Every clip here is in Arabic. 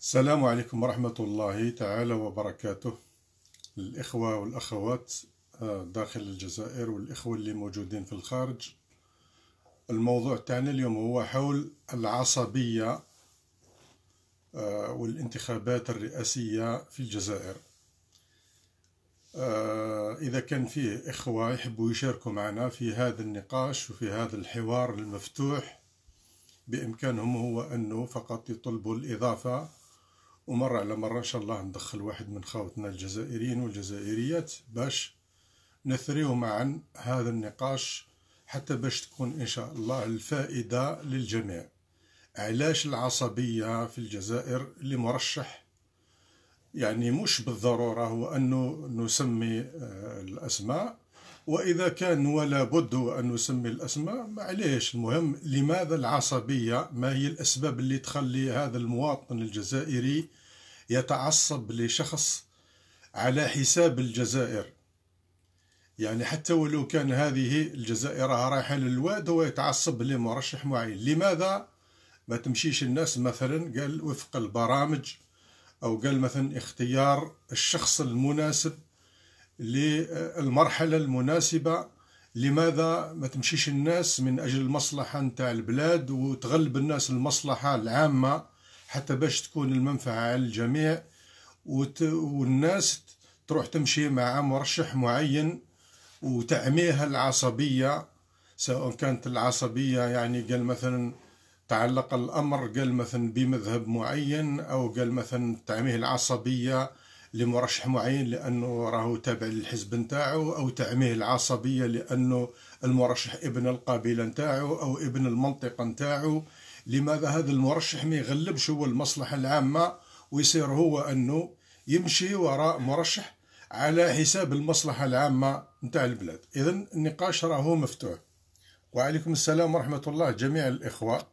السلام عليكم ورحمة الله تعالى وبركاته الإخوة والأخوات آه، داخل الجزائر والإخوة اللي موجودين في الخارج الموضوع تاعنا اليوم هو حول العصبية آه، والانتخابات الرئاسية في الجزائر آه، إذا كان فيه إخوة يحبوا يشاركوا معنا في هذا النقاش وفي هذا الحوار المفتوح بإمكانهم هو أنه فقط يطلبوا الإضافة ومرة على مرة إن شاء الله ندخل واحد من خاوتنا الجزائريين والجزائريات باش نثريه معا هذا النقاش حتى باش تكون إن شاء الله الفائدة للجميع علاش العصبية في الجزائر اللي مرشح يعني مش بالضرورة هو أنه نسمي آه، الأسماء وإذا كان ولا بد أن نسمي الأسماء معليش المهم لماذا العصبية ما هي الأسباب اللي تخلي هذا المواطن الجزائري يتعصب لشخص على حساب الجزائر يعني حتى ولو كان هذه الجزائر رايحه للواد هو يتعصب لمرشح معين لماذا ما تمشيش الناس مثلا قال وفق البرامج او قال مثلا اختيار الشخص المناسب للمرحله المناسبه لماذا ما تمشيش الناس من اجل المصلحه نتاع البلاد وتغلب الناس المصلحه العامه حتى باش تكون المنفعة على الجميع والناس تروح تمشي مع مرشح معين وتعميها العصبية سواء كانت العصبية يعني قال مثلا تعلق الأمر قال مثلا بمذهب معين أو قال مثلا تعميه العصبية لمرشح معين لأنه راهو تابع للحزب نتاعو أو تعميه العصبية لأنه المرشح ابن القبيلة نتاعو أو ابن المنطقة نتاعو لماذا هذا المرشح ما يغلبش هو المصلحة العامة ويصير هو أنه يمشي وراء مرشح على حساب المصلحة العامة نتاع البلاد إذا النقاش راهو مفتوح وعليكم السلام ورحمة الله جميع الإخوة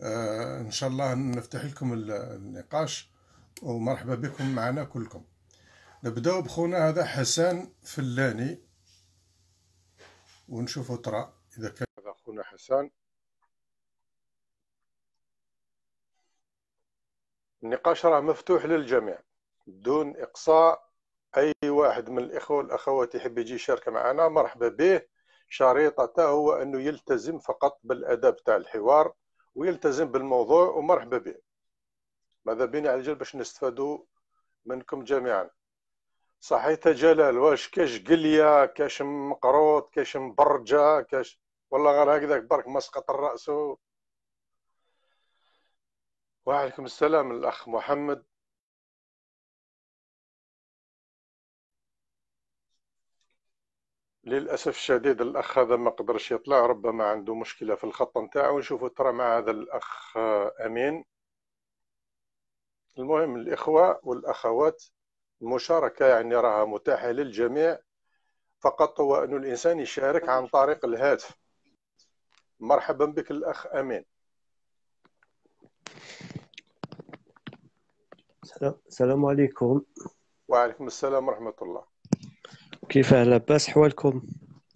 آه إن شاء الله نفتح لكم النقاش ومرحبا بكم معنا كلكم نبداو بخونا هذا حسان فلاني ونشوفه ترى إذا كان هذا خونا حسان النقاش راه مفتوح للجميع دون إقصاء أي واحد من الإخوة والأخوات يحب يجي يشارك معنا مرحبا به شريطته هو أنه يلتزم فقط بالأداب تاع الحوار ويلتزم بالموضوع ومرحبا به ماذا بينا على الجل باش نستفادوا منكم جميعا صحيت جلال واش كاش قلية كاش مقروط كاش مبرجة كاش والله غير هكذاك برك مسقط الرأس وعليكم السلام الأخ محمد للأسف الشديد الأخ هذا ما قدرش يطلع ربما عنده مشكلة في الخط نتاعو نشوفوا ترى مع هذا الأخ أمين المهم الإخوة والأخوات المشاركة يعني راها متاحة للجميع فقط هو أن الإنسان يشارك عن طريق الهاتف مرحبا بك الأخ أمين السلام. عليكم وعليكم السلام ورحمة الله كيفاه لاباس حوالكم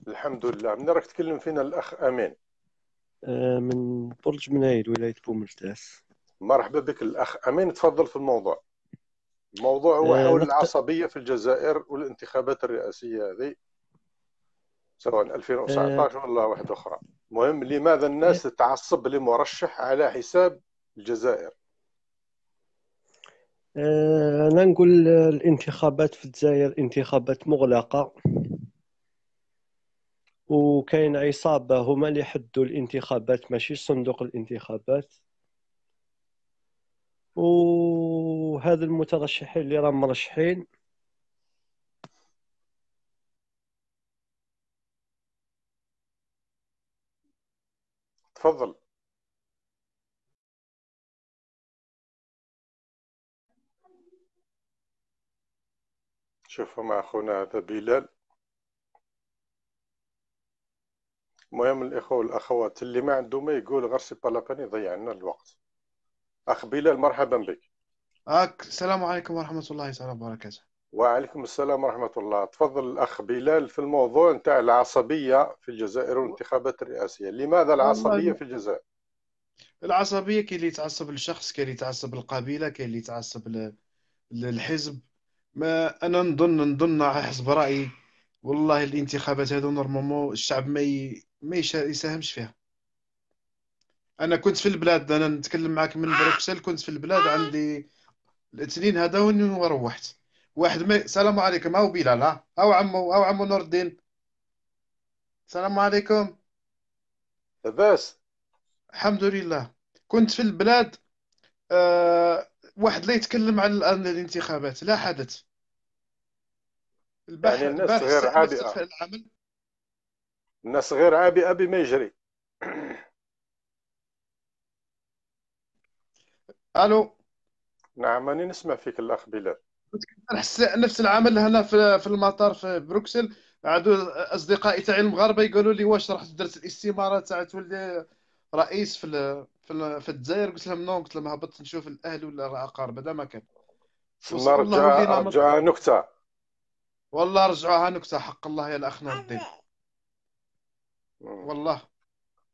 الحمد لله من راك تكلم فينا الأخ أمين آه من برج منايل ولاية بوملتاس مرحبا بك الأخ أمين تفضل في الموضوع الموضوع هو آه حول نقطة... العصبية في الجزائر والانتخابات الرئاسية هذه سواء 2019 آه ولا واحدة أخرى مهم لماذا الناس تتعصب آه. لمرشح على حساب الجزائر آه، انا نقول الانتخابات في الجزائر انتخابات مغلقه وكاين عصابه هما اللي حدوا الانتخابات ماشي صندوق الانتخابات وهذا المترشحين اللي راهم مرشحين تفضل شوف مع أخونا هذا بلال المهم الإخوة والأخوات اللي ما عنده ما يقول غير سي با يضيع لنا الوقت أخ بلال مرحبا بك أك السلام عليكم ورحمة الله تعالى وبركاته وعليكم السلام ورحمة الله تفضل الأخ بلال في الموضوع نتاع العصبية في الجزائر والانتخابات الرئاسية لماذا العصبية في الجزائر؟ العصبية كاين اللي يتعصب للشخص كاين اللي يتعصب للقبيلة كاين اللي يتعصب للحزب ما انا نظن نظن على حسب رايي والله الانتخابات هذو نورمالمون الشعب ما ي... ما يساهمش فيها انا كنت في البلاد انا نتكلم معاك من بروكسل كنت في البلاد عندي الاثنين هذا وروحت واحد ما السلام عليكم هاو بلال ها هاو عمو هاو عمو نور الدين السلام عليكم لاباس الحمد لله كنت في البلاد آه... واحد لا يتكلم عن الانتخابات لا حدث البحث يعني الناس غير عابئه الناس غير عابئه بما يجري الو نعم انا نسمع فيك الاخ بلال نفس العمل هنا في المطار في بروكسل عادوا اصدقائي تاعي المغاربه يقولوا لي واش رحت درت الاستماره تاع تولي رئيس في في, في الجزائر قلت لهم نو قلت لهم هبطت نشوف الاهل ولا الاقارب هذا ما كان رجع رجع نكته والله رجعوها نكته حق الله يا نور الدين والله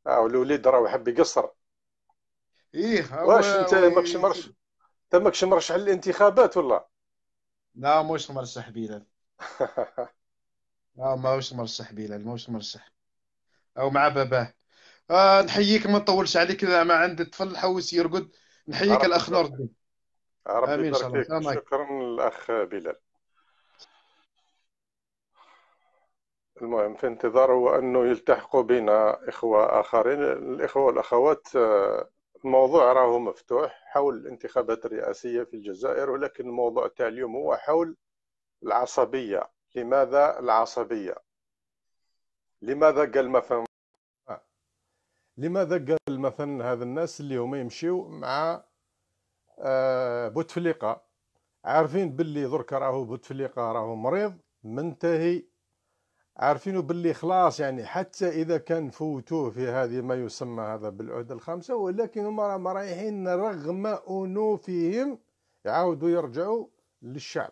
اه والوليد راه يحب يقصر ايه واش انت ماكش مرشح انت ماكش مرشح للانتخابات ولا لا موش مرشح بلال لا ماهوش مرشح بلال ماهوش مرشح او مع باباه آه نحييك ما نطولش عليك اذا ما عندي طفل حوس يرقد نحييك الاخ نور الدين آه، ربي يبارك فيك شكرا الاخ بلال المهم في انتظار هو أنه يلتحقوا بنا إخوة آخرين الإخوة والأخوات آه، الموضوع راهو مفتوح حول الانتخابات الرئاسية في الجزائر ولكن الموضوع تاع اليوم هو حول العصبية لماذا العصبية لماذا قال مثلا لماذا قال مثلا هذا الناس اللي هما يمشيو مع آه، بوتفليقة عارفين باللي درك راهو بوتفليقة راهو مريض منتهي عارفينه باللي خلاص يعني حتى اذا كان فوتوه في هذه ما يسمى هذا بالعهده الخامسه ولكن هما رايحين رغم انوفهم يعاودوا يرجعوا للشعب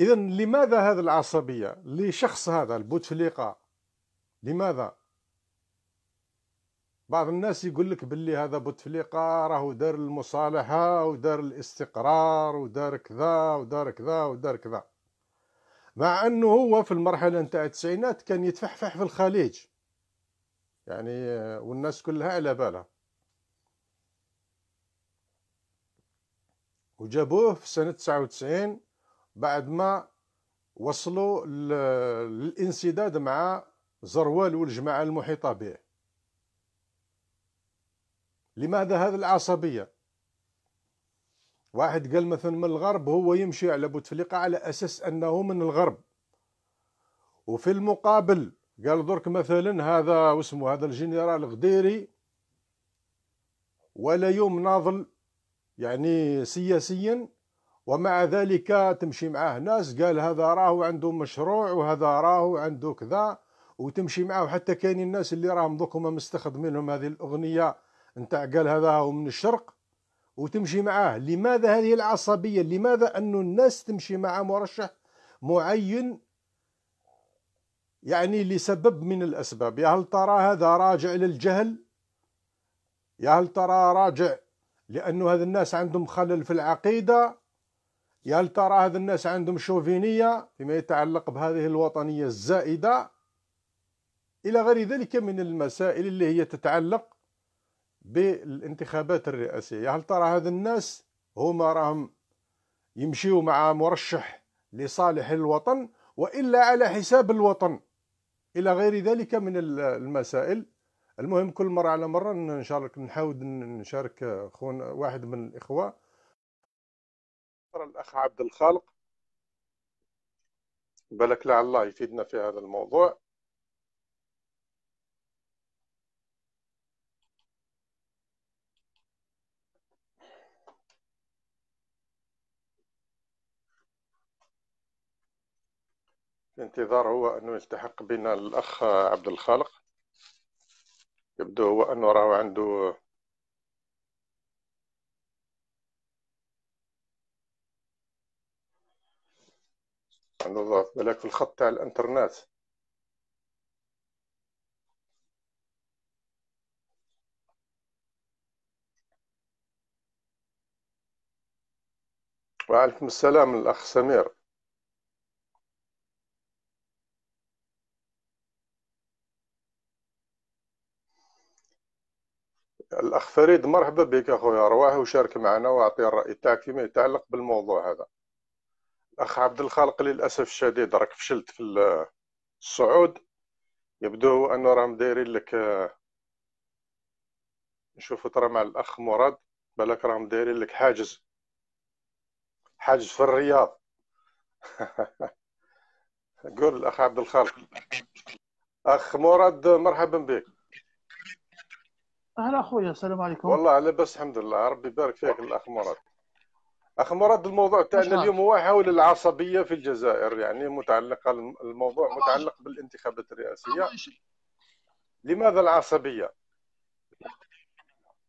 اذا لماذا هذا العصبيه لشخص هذا البوتفليقه لماذا بعض الناس يقول لك باللي هذا بوتفليقه راهو دار المصالحه ودار الاستقرار ودار كذا ودار كذا ودار كذا مع انه هو في المرحله نتاع التسعينات كان يتفحفح في الخليج يعني آه، والناس كلها على بالها وجابوه في سنه 99 بعد ما وصلوا للانسداد مع زروال والجماعه المحيطه به لماذا هذه العصبيه واحد قال مثلا من الغرب هو يمشي على بوتفليقة على أساس أنه من الغرب وفي المقابل قال درك مثلا هذا واسمه هذا الجنرال غديري ولا يوم ناضل يعني سياسيا ومع ذلك تمشي معاه ناس قال هذا راهو عنده مشروع وهذا راهو عنده كذا وتمشي معاه حتى كاين الناس اللي راهم دوك هما مستخدمينهم هذه الاغنيه نتاع قال هذا هو من الشرق وتمشي معاه لماذا هذه العصبية لماذا أن الناس تمشي مع مرشح معين يعني لسبب من الأسباب يا هل ترى هذا راجع للجهل يا هل ترى راجع لأن هذا الناس عندهم خلل في العقيدة يا هل ترى هذا الناس عندهم شوفينية فيما يتعلق بهذه الوطنية الزائدة إلى غير ذلك من المسائل اللي هي تتعلق بالانتخابات الرئاسية يعني هل ترى هذا الناس هما راهم يمشيو مع مرشح لصالح الوطن وإلا على حساب الوطن إلى غير ذلك من المسائل المهم كل مرة على مرة نشارك نحاول نشارك خون واحد من الإخوة الأخ عبد الخالق بالك لعل الله يفيدنا في هذا الموضوع الانتظار هو أنه يلتحق بنا الأخ عبد الخالق يبدو هو أنه راه عنده عنده ضعف بالك في الخط تاع الانترنت وعليكم السلام الأخ سمير الاخ فريد مرحبا بك اخويا رواه وشارك معنا واعطي الراي تاعك فيما يتعلق بالموضوع هذا الاخ عبد الخالق للاسف الشديد راك فشلت في الصعود يبدو انه راهم دايرين لك نشوفوا ترى مع الاخ مراد بالك راهم دايرين لك حاجز حاجز في الرياض قول الاخ عبد الخالق اخ مراد مرحبا بك اهلا اخويا السلام عليكم والله على بس الحمد لله ربي يبارك فيك الاخ مراد اخ مراد الموضوع تاعنا اليوم هو حول العصبيه في الجزائر يعني متعلقه الموضوع متعلق بالانتخابات الرئاسيه لماذا العصبيه؟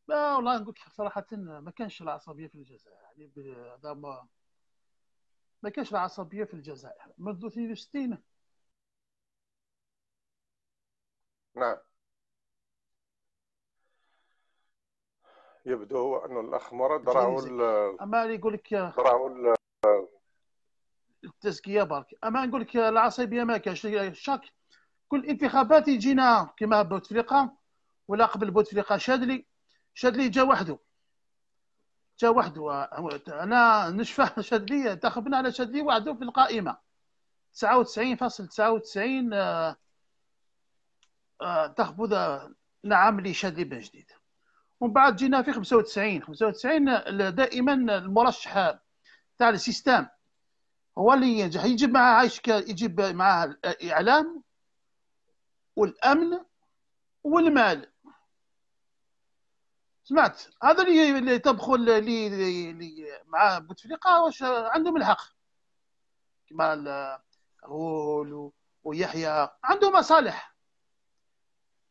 لا والله نقول لك صراحه ما كانش العصبيه في الجزائر يعني هذا ما ما كانش العصبيه في الجزائر منذ 62 نعم يبدو ان الاخ مراد راهو اما يقول لك راهو التزكيه برك اما نقول لك العصبيه ما كانش شاك كل الانتخابات يجينا كما بوتفليقه ولا قبل بوتفليقه شادلي شادلي جا وحده جا وحده انا نشفى شادلي انتخبنا على شادلي وحده في القائمه 99.99 آه، آه، انتخبوا نعم لشادلي بن جديد ومن بعد جينا في 95 95 دائما المرشح تاع السيستم هو اللي ينجح يجيب معاه عايش يجيب معاه الاعلام والامن والمال سمعت هذا اللي تدخل اللي مع بوتفليقه واش عندهم الحق كما الغول ويحيى عندهم مصالح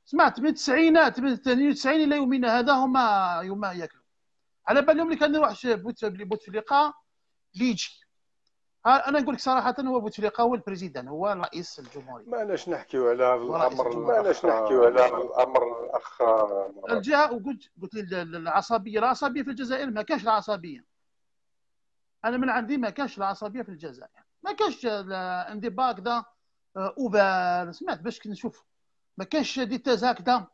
سمعت من التسعينات من 92 الى يومنا هذا هما ما ياكلوا على بالهم اللي كان يروح بوتفليقه اللي يجي انا نقول لك صراحه هو بوتفليقه هو البريزيدان هو رئيس الجمهوريه مالناش نحكيو على الامر مالناش نحكيو على الامر الاخ الجهه وقلت قلت لي العصبيه العصبيه في الجزائر ما كانش العصبيه انا من عندي ما كانش العصبيه في الجزائر ما عندي باك دا اوبر سمعت باش نشوف ما كانش دي تاز هكذا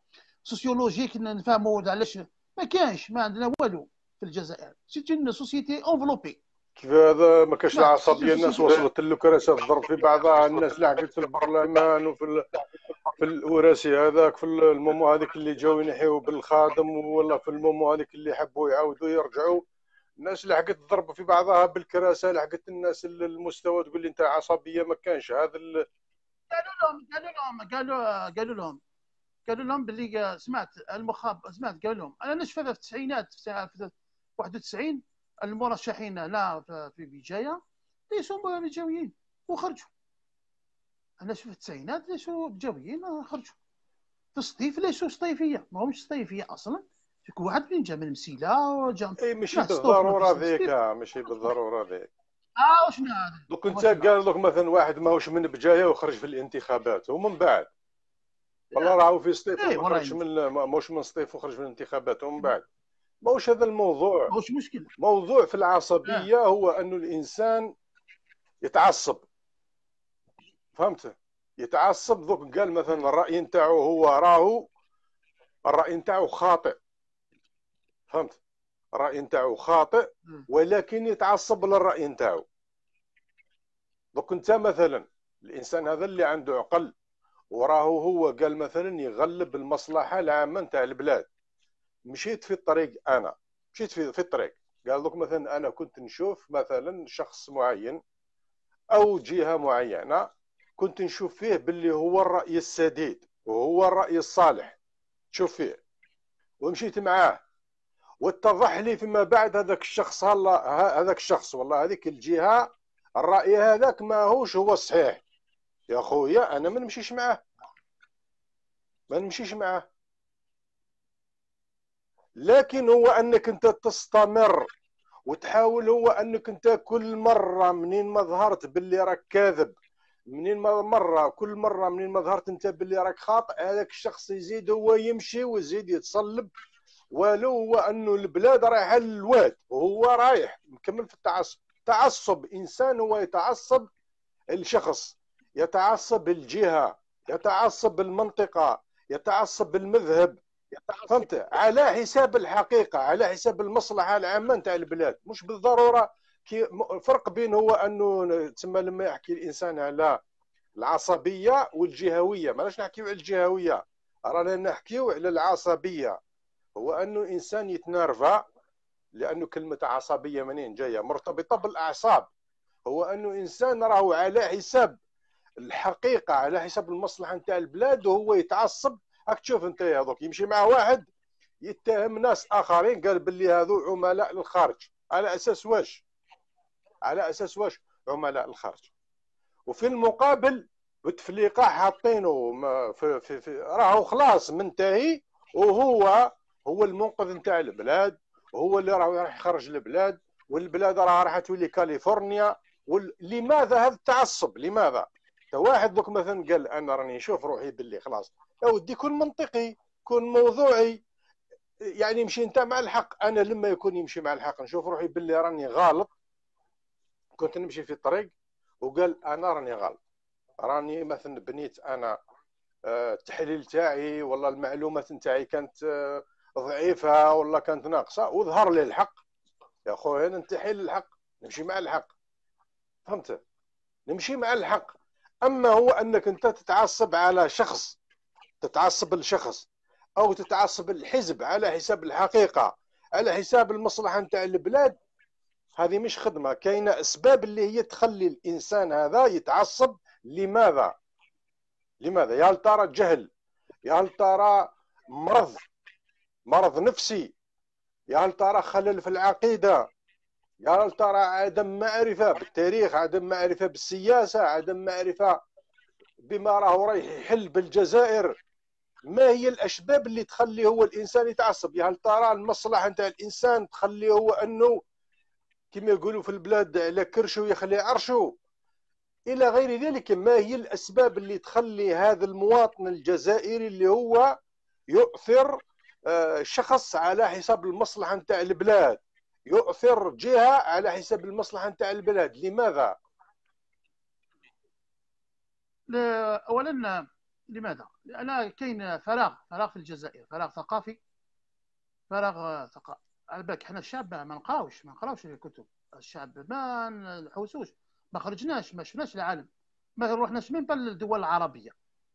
سوسيولوجيك نفهموا علاش ما كانش ما عندنا والو في الجزائر سيت اون سوسيتي انفلوبي كيف هذا ما كانش العصبيه الناس وصلت للكراسي تضرب في بعضها الناس لعبت في البرلمان وفي ال... في الوراسي هذاك في المومو هذيك اللي جاو ينحيو بالخادم ولا في المومو هذيك اللي حبوا يعاودوا يرجعوا الناس لحقت تضرب في بعضها بالكراسه لحقت الناس المستوى تقول لي انت عصبيه ما كانش هذا لهم قالوا لهم قالوا قالوا لهم قالوا لهم باللي سمعت المخاب سمعت قالوا لهم انا نشفى في التسعينات في 91 المرشحين لا في بجايه ليسوا بجويين وخرجوا انا شفت التسعينات ليسوا بجويين آه، خرجوا في الصيف ليسوا صيفيه ما همش صيفيه اصلا واحد من جا من مسيله وجا اي ماشي بالضروره ذيك آه، ماشي بالضروره ذيك اه وشنو هذا دوك انت قال لك مثلا واحد ماهوش من بجايه وخرج في الانتخابات ومن بعد والله راهو في سطيف إيه، وخرج من ماهوش من سطيف وخرج من الانتخابات ومن بعد ماهوش هذا الموضوع ماهوش مشكل موضوع في العصبيه آه. هو انه الانسان يتعصب فهمت يتعصب دوك قال مثلا الراي نتاعو هو راهو الراي نتاعو خاطئ فهمت الراي نتاعو خاطئ ولكن يتعصب للراي نتاعو دوك انت مثلا الانسان هذا اللي عنده عقل وراهو هو قال مثلا يغلب المصلحه العامه نتاع البلاد مشيت في الطريق انا مشيت في, في الطريق قال لك مثلا انا كنت نشوف مثلا شخص معين او جهه معينه كنت نشوف فيه باللي هو الراي السديد وهو الراي الصالح تشوف فيه ومشيت معاه واتضح لي فيما بعد هذاك الشخص هلا هذاك الشخص والله هذيك الجهه الراي هذاك ماهوش هو الصحيح يا خويا انا ما نمشيش معاه ما نمشيش معاه لكن هو انك انت تستمر وتحاول هو انك انت كل مره منين ما ظهرت باللي راك كاذب منين ما مره كل مره منين ما ظهرت انت باللي راك خاطئ هذاك الشخص يزيد هو يمشي ويزيد يتصلب والو هو انه البلاد رايحه للواد وهو رايح مكمل في التعصب تعصب انسان هو يتعصب الشخص يتعصب الجهه يتعصب المنطقه يتعصب المذهب فهمت على حساب الحقيقه على حساب المصلحه العامه نتاع البلاد مش بالضروره كي فرق بين هو انه تسمى لما يحكي الانسان على العصبيه والجهويه معناش نحكيو على الجهويه رانا نحكيو على العصبيه هو انه انسان يتنرفع لانه كلمه عصبيه منين جايه مرتبطه بالاعصاب هو انه انسان راهو على حساب الحقيقه على حساب المصلحه نتاع البلاد وهو يتعصب راك تشوف انت دوك يمشي مع واحد يتهم ناس اخرين قال باللي هذو عملاء للخارج على اساس واش على اساس واش عملاء الخارج وفي المقابل بتفليقه حاطينه في, في, في راهو خلاص منتهي وهو هو المنقذ نتاع البلاد وهو اللي راه راح يخرج البلاد والبلاد راه راح تولي كاليفورنيا وال... لماذا هذا التعصب لماذا واحد دوك مثلا قال انا راني نشوف روحي باللي خلاص يا ودي كون منطقي كون موضوعي يعني مشي انت مع الحق انا لما يكون يمشي مع الحق نشوف روحي باللي راني غالط كنت نمشي في الطريق وقال انا راني غلط راني مثلا بنيت انا آه، التحليل تاعي والله المعلومات تاعي كانت آه، ضعيفه ولا كانت ناقصه وظهر لي الحق يا خويا ننتحي للحق نمشي مع الحق فهمت نمشي مع الحق اما هو انك انت تتعصب على شخص تتعصب لشخص او تتعصب الحزب على حساب الحقيقه على حساب المصلحه نتاع البلاد هذه مش خدمه كاينه اسباب اللي هي تخلي الانسان هذا يتعصب لماذا لماذا يا ترى جهل يا ترى مرض مرض نفسي يا هل ترى خلل في العقيده يا هل ترى عدم معرفه بالتاريخ عدم معرفه بالسياسه عدم معرفه بما راه رايح يحل بالجزائر ما هي الاسباب اللي تخلي هو الانسان يتعصب يا هل ترى المصلحه نتاع الانسان تخلي هو انه كما يقولوا في البلاد على كرشو يخلي عرشو الى غير ذلك ما هي الاسباب اللي تخلي هذا المواطن الجزائري اللي هو يؤثر آه، شخص على حساب المصلحه نتاع البلاد يؤثر جهه على حساب المصلحه نتاع البلاد لماذا اولا لماذا لان كاين فراغ فراغ في الجزائر فراغ ثقافي فراغ ثقافي على بالك حنا الشعب ما نقراوش ما نقراوش الكتب الشعب ما نحوسوش ما خرجناش ما شفناش العالم ما روحناش من الدول العربيه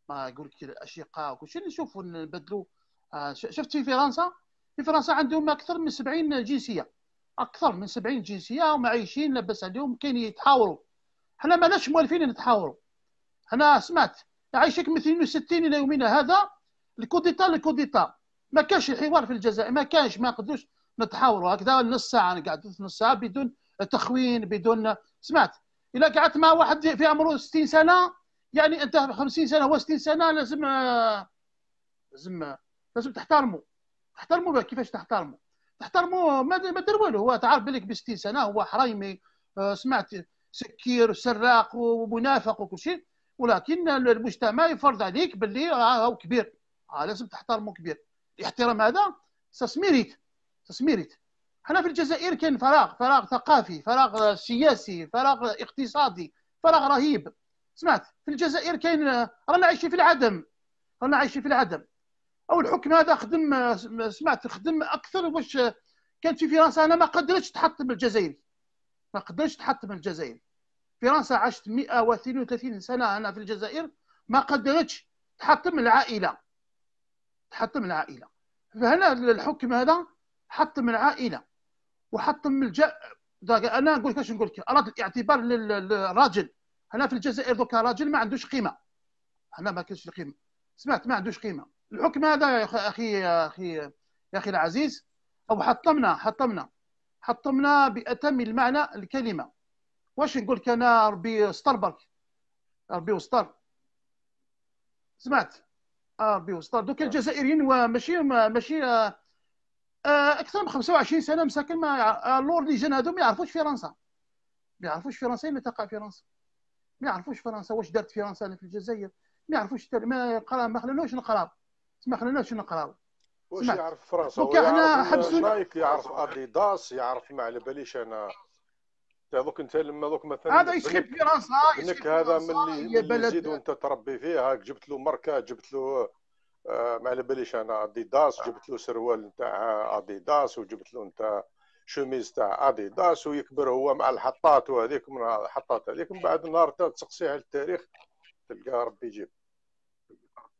ما يقول لك الاشقاء وكل شيء نشوفوا نبدلوا آه، شفت في فرنسا في فرنسا عندهم اكثر من 70 جنسيه اكثر من 70 جنسيه هم عايشين لاباس عليهم كاين يتحاوروا حنا ماناش موالفين نتحاوروا انا سمعت عايشك من 62 الى يومنا هذا الكوديتا الكوديتا ما كانش الحوار في الجزائر ما كانش ما نقدوش نتحاوروا هكذا نص ساعه قعدت نص ساعه بدون تخوين بدون سمعت الا قعدت مع واحد في عمره 60 سنه يعني انت 50 سنه هو 60 سنه لازم آه، لازم آه، لازم تحترمه تحترمه كيفاش تحترمه تحترمه ما دار والو هو تعرف بالك ب 60 سنه هو حرايمي آه، سمعت سكير سراق ومنافق وكل شيء ولكن المجتمع يفرض عليك باللي آه، هو كبير آه لازم تحترمه كبير الاحترام هذا تسميريت تسميريت حنا في الجزائر كان فراغ فراغ ثقافي فراغ سياسي فراغ اقتصادي فراغ رهيب سمعت في الجزائر كاين آه، رانا عايشين في العدم رانا عايشين في العدم او الحكم هذا خدم سمعت خدم اكثر واش كانت في فرنسا انا ما قدرتش تحطم الجزائر ما قدرتش تحطم الجزائر فرنسا عشت 132 سنه انا في الجزائر ما قدرتش تحطم العائله تحطم العائله فهنا الحكم هذا حطم العائله وحطم الجا انا نقول لك نقول لك اراد الاعتبار للراجل هنا في الجزائر دوكا راجل ما عندوش قيمه هنا ما كانش قيمه سمعت ما عندوش قيمه الحكم هذا يا اخي يا اخي يا اخي العزيز او حطمنا حطمنا حطمنا باتم المعنى الكلمه واش نقول لك انا ربي استر برك ربي وستر سمعت آه، ربي وستر دوك الجزائريين ماشي ماشي آه، آه، اكثر من 25 سنه مساكن ما لور اللي جن هذو ما يعرفوش فرنسا ما يعرفوش فرنسا اين تقع فرنسا ما يعرفوش فرنسا واش دارت فرنسا في الجزائر ما يعرفوش ما قرا ما خلونوش نقراو ما شنو نقراو واش يعرف فرنسا دوكا حنا حبسونا يعرف, يعرف اديداس يعرف ما على باليش انا دوك انت لما دوك مثلا هذا يسخيب في راسها هذا هذا اللي يزيد وانت تربي فيه هاك جبت له ماركه جبت له آه، ما على باليش انا اديداس جبت له سروال نتاع اديداس وجبت له نتاع شوميز تاع اديداس ويكبر هو مع الحطات وهذيك من الحطات هذيك من بعد نهار تسقسيها للتاريخ تلقاها ربي يجيب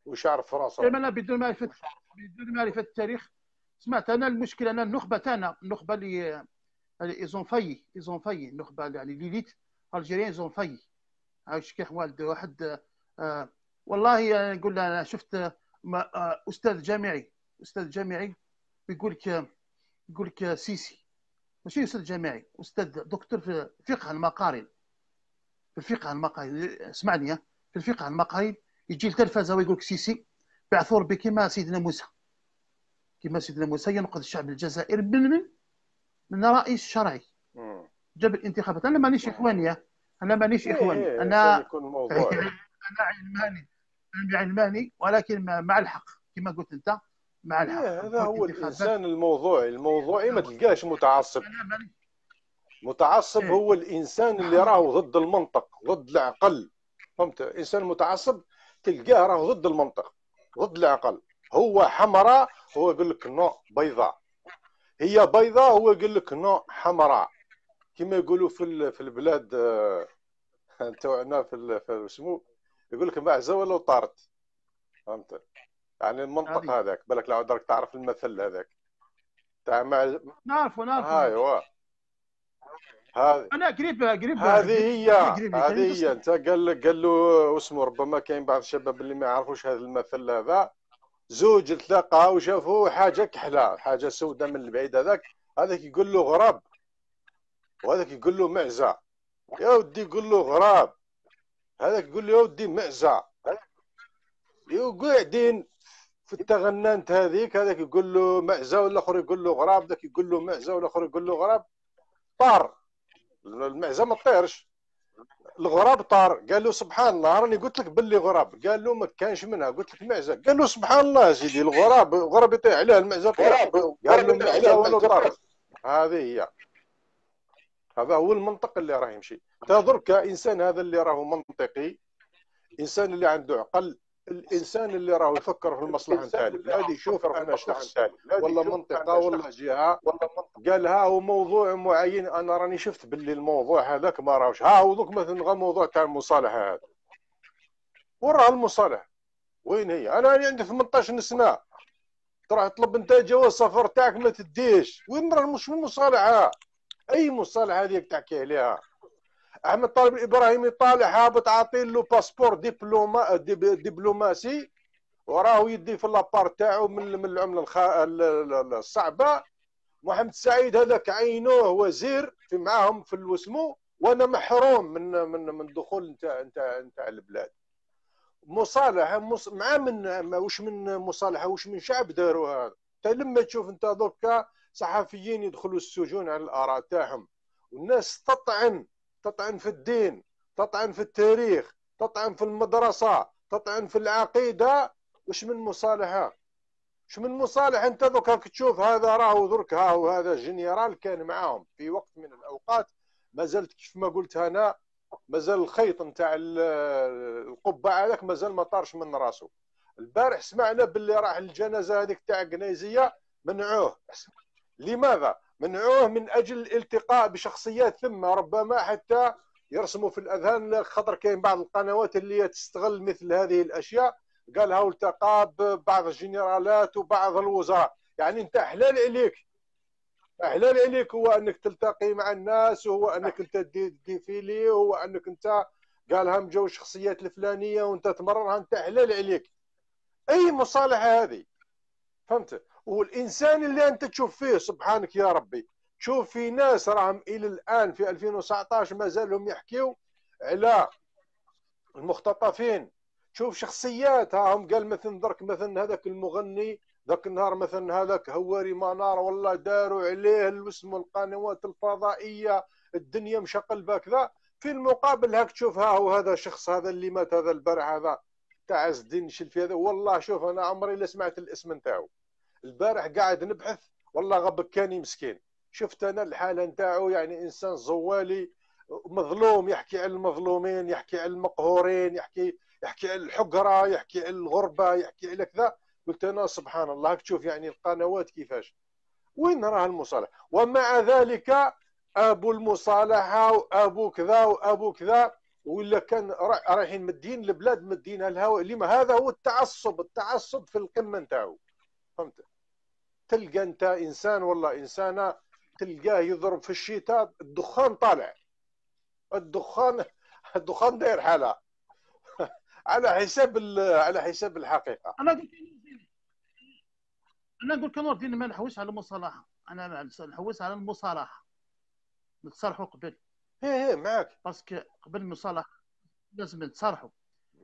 وش فرصه انا إيه، بدون معرفه بدون معرفه التاريخ سمعت انا المشكله انا النخبه تاعنا النخبه اللي ايزون فاي ايزون فاي النخبه يعني ليليت الجيريان ايزون فاي عايش كي والد واحد آه والله يعني نقول انا شفت آه استاذ جامعي استاذ جامعي يقول لك يقول لك سيسي ماشي استاذ جامعي استاذ دكتور في فقه المقارن في الفقه المقارن اسمعني آه، في الفقه المقارن يجي التلفزه ويقول لك سيسي بعثور ربي كما سيدنا موسى كما سيدنا موسى ينقذ الشعب الجزائري من من من رئيس شرعي جاب الانتخابات انا مانيش اخوانيه انا مانيش إيه، اخواني إيه، انا انا علماني علماني ولكن مع الحق كما قلت انت مع الحق إيه، هذا هو الانسان الموضوعي الموضوعي ما تلقاش متعصب متعصب هو الانسان اللي راهو ضد المنطق ضد العقل فهمت انسان متعصب تلقاه راه ضد المنطق ضد العقل هو حمراء هو يقول لك نو بيضاء هي بيضاء هو يقول لك نو حمراء كما يقولوا في في البلاد آه، تاعنا في شنو يقول لك معزه ولا طارت فهمت يعني المنطق هذاك بالك لو درك تعرف المثل هذاك تاع مع نعرفه نعرفه آه، ايوا هذه انا قريب قريب هذه هي يعني، هذه هي انت قال لك قال له اسمه ربما كاين بعض الشباب اللي ما يعرفوش هذا المثل هذا زوج تلاقى وشافوا حاجه كحله حاجه سوداء من البعيد هذاك هذاك يقول له غراب وهذاك يقول له معزه يا ودي يقول له غراب هذاك يقول له يا ودي معزه يقعدين في التغننت هذيك هذاك يقول له معزه والاخر يقول له غراب ذاك يقول له معزه والاخر يقول له غراب طار المعزه ما تطيرش الغراب طار قال له سبحان الله راني قلت لك باللي غراب قال له ما كانش منها قلت لك معزه قال له سبحان الله سيدي الغراب الغراب يطيح عليه المعزه طار قال له المعزه ولا طار هذه هي هذا هو المنطق اللي راه يمشي تا درك انسان هذا اللي راهو منطقي انسان اللي عنده عقل الانسان اللي راه يفكر في المصلحه نتاعو هذه يشوف انا شخص ولا منطقه ولا جهه قالها قال ها هو موضوع معين انا راني شفت باللي الموضوع هذاك ما راهوش ها هو دوك مثلا غير موضوع تاع المصالحه هذا وراه المصالحه وين هي انا راني عندي 18 سنه تروح تطلب انت جواز السفر تاعك ما تديش وين راه مش المصالحه مصالحه اي مصالحه هذيك تحكي عليها احمد طالب ابراهيمي طالع هابط عاطين له باسبور دبلوما دبلوماسي وراه يدي في لابار تاعو من من العمله الخ... الصعبه محمد سعيد هذاك عينوه وزير في معاهم في الوسمو وانا محروم من من من دخول نتاع نتاع نتاع البلاد مصالحه مص... مع من واش من مصالحه واش من شعب داروا هذا حتى لما تشوف انت دوكا صحفيين يدخلوا السجون على الاراء تاعهم والناس تطعن تطعن في الدين تطعن في التاريخ تطعن في المدرسة تطعن في العقيدة وش من مصالحة وش من مصالحة انت ذوك تشوف هذا راهو درك هاو هذا الجنرال كان معاهم في وقت من الاوقات ما زلت كيف ما قلت انا زال الخيط نتاع القبه هذاك زال ما طارش من راسه البارح سمعنا باللي راح الجنازه هذيك تاع قنيزيه منعوه لماذا منعوه من اجل الالتقاء بشخصيات ثم ربما حتى يرسموا في الاذهان خاطر كاين بعض القنوات اللي تستغل مثل هذه الاشياء قالها والتقى ببعض الجنرالات وبعض الوزراء يعني انت حلال عليك حلال عليك هو انك تلتقي مع الناس وهو انك انت ديفيلي وهو انك انت قالها مجو الشخصيات الفلانيه وانت تمررها انت حلال عليك اي مصالحه هذه فهمت والانسان اللي انت تشوف فيه سبحانك يا ربي تشوف في ناس راهم الى الان في 2019 مازالهم يحكيو على المختطفين تشوف شخصيات هم قال مثلا درك مثلا هذاك المغني ذاك النهار مثلا هذاك هواري منار والله داروا عليه الاسم القنوات الفضائيه الدنيا مشقلبه كذا في المقابل هاك تشوف ها هو هذا الشخص هذا اللي مات هذا البارح هذا تاع الدين الشلفي هذا والله شوف انا عمري لا سمعت الاسم نتاعو البارح قاعد نبحث والله كاني مسكين شفت انا الحاله نتاعو يعني انسان زوالي مظلوم يحكي على المظلومين يحكي على المقهورين يحكي يحكي على الحقره يحكي على الغربه يحكي على كذا قلت انا سبحان الله تشوف يعني القنوات كيفاش وين راه المصالحه ومع ذلك ابو المصالحه وابو كذا وابو كذا ولا كان رايحين مدين البلاد مدينها الهواء لما هذا هو التعصب التعصب في القمه نتاعو فهمت تلقى انت انسان والله انسانه تلقاه يضرب في الشتاء الدخان طالع الدخان الدخان داير حاله على حساب على حساب الحقيقه انا قلت انا نقول كنور دين ما نحوس على المصالحه انا نحوس على المصالحه نتصالحوا قبل ايه ايه معاك باسكو قبل المصالحه لازم نتصالحوا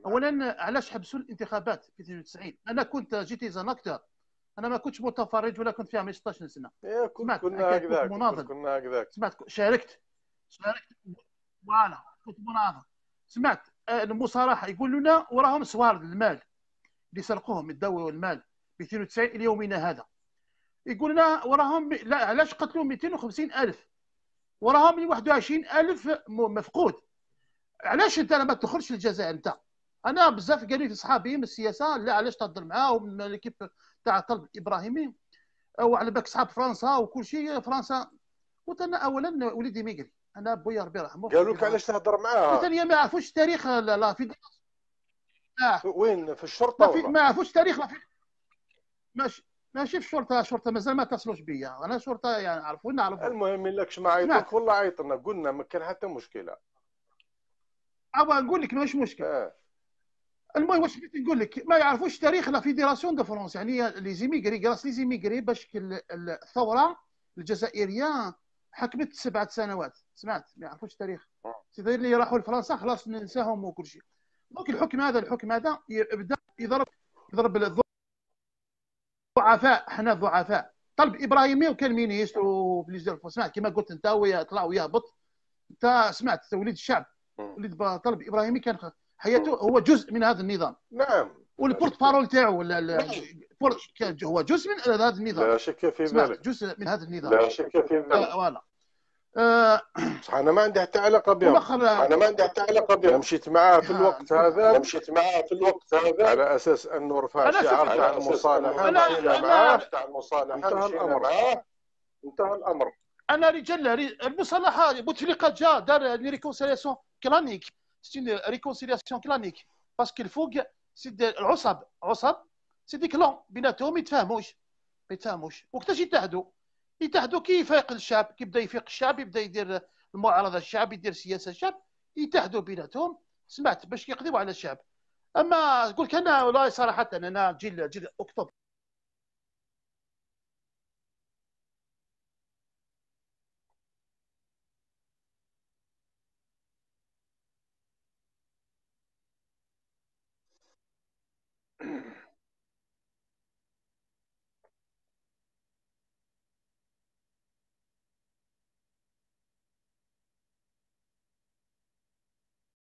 اولا علاش حبسوا الانتخابات في 92 انا كنت جيتي زان اكتر انا ما كنتش متفرج ولا كنت في 16 سنه كنت كنا إيه، هكذاك كنا هكذاك سمعت شاركت شاركت فوالا كنت مناظر سمعت آه، المصارحه يقول لنا وراهم سوارد المال اللي سرقوهم يدوروا المال ب الى يومنا هذا يقول لنا وراهم لا علاش قتلوا 250 الف وراهم 21 الف مفقود علاش انت ما تخرجش للجزائر انت انا بزاف قالوا لي صحابي من السياسه لا علاش تهضر معاه ومن ليكيب تاع الطلب الابراهيمي وعلى بالك صحاب فرنسا وكل شيء فرنسا قلت انا اولا وليدي ميغري انا بويا ربي يرحمه قالوا لك علاش تهضر معاه ثانيا ما يعرفوش تاريخ لا في آه. وين في الشرطه ما, في... ما يعرفوش تاريخ لا في ماشي ماشي في الشرطه الشرطه مازال ما اتصلوش بيا انا شرطه يعني عرفوا لنا عرفوا المهم لكش ما عيطوك والله عيطنا قلنا ما كان حتى مشكله ابغى نقول لك ماهيش مشكله آه. المهم واش بغيت نقول لك ما يعرفوش تاريخ لا فيديراسيون دو فرونس يعني لي زيميغري كراس لي زيميغري باش الثوره الجزائريه حكمت سبعة سنوات سمعت ما يعرفوش تاريخ آه. سيدي اللي راحوا لفرنسا خلاص ننساهم وكل شيء دونك الحكم هذا الحكم هذا بدا يضرب يضرب الضعفاء حنا ضعفاء طلب ابراهيمي وكان مينيستر وبليزير سمعت كما قلت انت ويا طلع ويهبط انت سمعت وليد الشعب آه. وليد طلب ابراهيمي كان حياته هو جزء من هذا النظام نعم والبورت بارول تاعو ولا نعم. هو جزء من هذا النظام لا شك في ذلك جزء من هذا النظام لا شك في ذلك فوالا أه،, آه انا ما عندي حتى علاقه بهم انا ما عندي حتى علاقه بهم مشيت معاه في آه. الوقت هذا مشيت معاه في الوقت هذا على اساس انه رفع شعار تاع المصالحه مشينا معاه تاع المصالحه انتهى الامر انتهى الامر انا رجال المصالحه بوتفليقه جا دار ريكونسيليسيون كلانيك c'est une réconciliation clanique parce qu'il faut سيد العصب عصب سي ديك لون بيناتهم ما يتفاهموش ما يتفاهموش وقتاش يتحدوا يتحدوا كي يفيق الشعب كيبدا يفيق الشعب يبدا يدير المعارضه الشعب يدير سياسه الشعب يتحدوا بيناتهم سمعت باش يقضيو على الشعب اما تقول لك انا والله صراحه انا جيل جيل اكتوبر